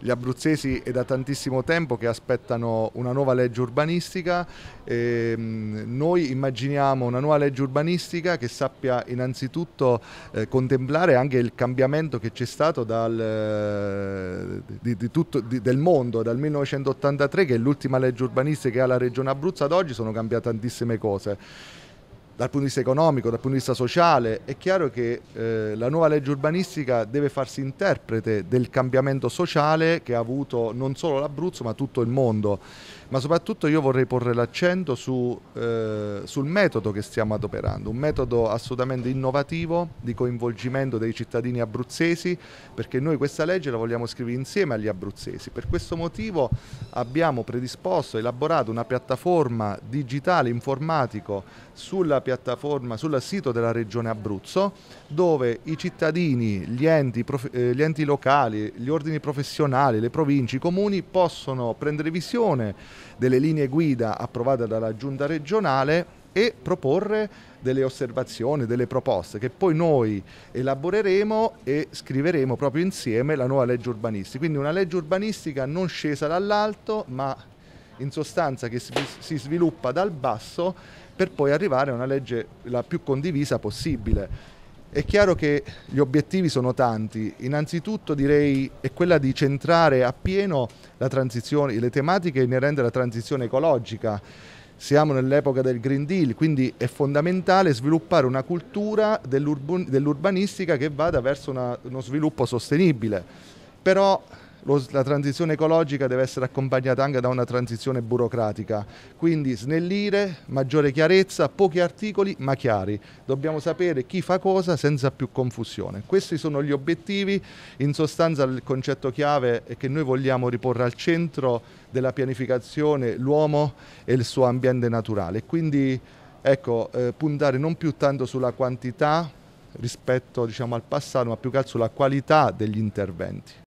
gli abruzzesi è da tantissimo tempo che aspettano una nuova legge urbanistica. E, ehm, noi immaginiamo una nuova legge urbanistica che sappia innanzitutto eh, contemplare anche il cambiamento che c'è stato dal, eh, di, di tutto, di, del mondo dal 1983, che è l'ultima legge urbanistica che ha la regione Abruzzo ad oggi, sono cambiate tantissime cose dal punto di vista economico, dal punto di vista sociale, è chiaro che eh, la nuova legge urbanistica deve farsi interprete del cambiamento sociale che ha avuto non solo l'Abruzzo ma tutto il mondo ma soprattutto io vorrei porre l'accento su, eh, sul metodo che stiamo adoperando, un metodo assolutamente innovativo di coinvolgimento dei cittadini abruzzesi, perché noi questa legge la vogliamo scrivere insieme agli abruzzesi. Per questo motivo abbiamo predisposto, elaborato una piattaforma digitale, informatico, sulla piattaforma, sul sito della Regione Abruzzo, dove i cittadini, gli enti, eh, gli enti locali, gli ordini professionali, le province, i comuni possono prendere visione delle linee guida approvate dalla giunta regionale e proporre delle osservazioni, delle proposte che poi noi elaboreremo e scriveremo proprio insieme la nuova legge urbanistica. Quindi una legge urbanistica non scesa dall'alto ma in sostanza che si sviluppa dal basso per poi arrivare a una legge la più condivisa possibile è chiaro che gli obiettivi sono tanti, innanzitutto direi è quella di centrare appieno le tematiche inerenti alla transizione ecologica. Siamo nell'epoca del Green Deal, quindi è fondamentale sviluppare una cultura dell'urbanistica che vada verso una, uno sviluppo sostenibile. Però la transizione ecologica deve essere accompagnata anche da una transizione burocratica, quindi snellire, maggiore chiarezza, pochi articoli ma chiari. Dobbiamo sapere chi fa cosa senza più confusione. Questi sono gli obiettivi, in sostanza il concetto chiave è che noi vogliamo riporre al centro della pianificazione l'uomo e il suo ambiente naturale, quindi ecco, eh, puntare non più tanto sulla quantità rispetto diciamo, al passato, ma più che altro sulla qualità degli interventi.